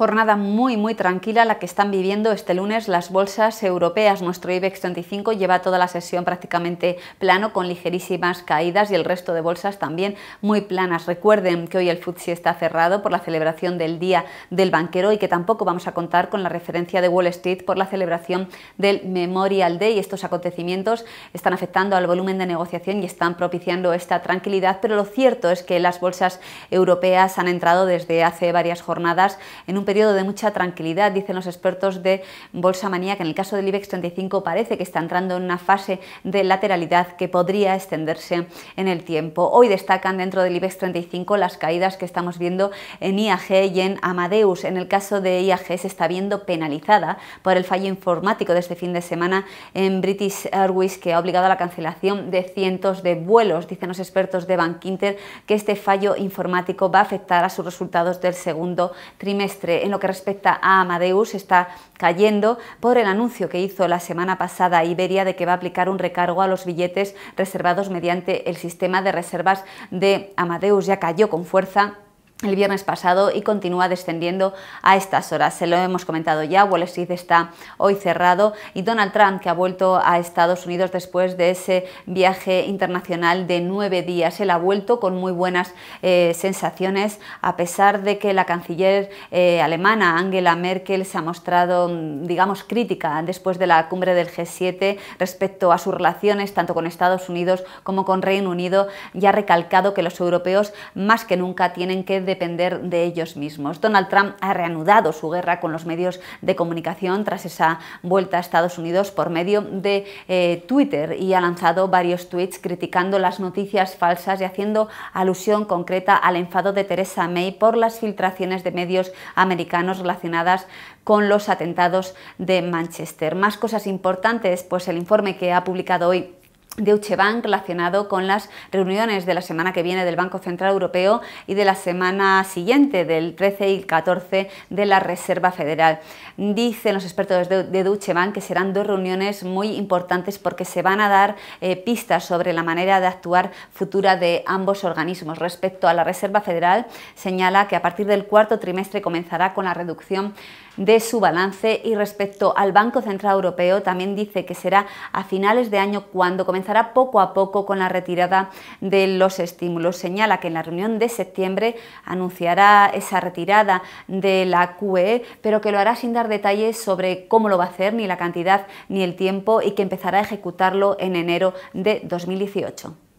jornada muy muy tranquila la que están viviendo este lunes las bolsas europeas. Nuestro IBEX 35 lleva toda la sesión prácticamente plano con ligerísimas caídas y el resto de bolsas también muy planas. Recuerden que hoy el FTSE está cerrado por la celebración del Día del Banquero y que tampoco vamos a contar con la referencia de Wall Street por la celebración del Memorial Day. Estos acontecimientos están afectando al volumen de negociación y están propiciando esta tranquilidad, pero lo cierto es que las bolsas europeas han entrado desde hace varias jornadas en un periodo de mucha tranquilidad, dicen los expertos de Bolsa Manía, que en el caso del IBEX 35 parece que está entrando en una fase de lateralidad que podría extenderse en el tiempo. Hoy destacan dentro del IBEX 35 las caídas que estamos viendo en IAG y en Amadeus. En el caso de IAG se está viendo penalizada por el fallo informático de este fin de semana en British Airways que ha obligado a la cancelación de cientos de vuelos, dicen los expertos de Bank Inter, que este fallo informático va a afectar a sus resultados del segundo trimestre en lo que respecta a Amadeus está cayendo por el anuncio que hizo la semana pasada Iberia de que va a aplicar un recargo a los billetes reservados mediante el sistema de reservas de Amadeus. Ya cayó con fuerza el viernes pasado y continúa descendiendo a estas horas. Se lo hemos comentado ya, Wall Street está hoy cerrado y Donald Trump, que ha vuelto a Estados Unidos después de ese viaje internacional de nueve días, él ha vuelto con muy buenas eh, sensaciones, a pesar de que la canciller eh, alemana Angela Merkel se ha mostrado, digamos, crítica después de la cumbre del G7 respecto a sus relaciones tanto con Estados Unidos como con Reino Unido, y ha recalcado que los europeos más que nunca tienen que depender de ellos mismos. Donald Trump ha reanudado su guerra con los medios de comunicación tras esa vuelta a Estados Unidos por medio de eh, Twitter y ha lanzado varios tweets criticando las noticias falsas y haciendo alusión concreta al enfado de Theresa May por las filtraciones de medios americanos relacionadas con los atentados de Manchester. Más cosas importantes, pues el informe que ha publicado hoy Deutsche Bank relacionado con las reuniones de la semana que viene del Banco Central Europeo y de la semana siguiente, del 13 y 14, de la Reserva Federal. Dicen los expertos de, Duchebank que serán dos reuniones muy importantes porque se van a dar eh, pistas sobre la manera de actuar futura de ambos organismos. Respecto a la Reserva Federal, señala que a partir del cuarto trimestre comenzará con la reducción de su balance y respecto al Banco Central Europeo también dice que será a finales de año cuando comenzará poco a poco con la retirada de los estímulos. Señala que en la reunión de septiembre anunciará esa retirada de la QE, pero que lo hará sin dar detalles sobre cómo lo va a hacer, ni la cantidad, ni el tiempo, y que empezará a ejecutarlo en enero de 2018.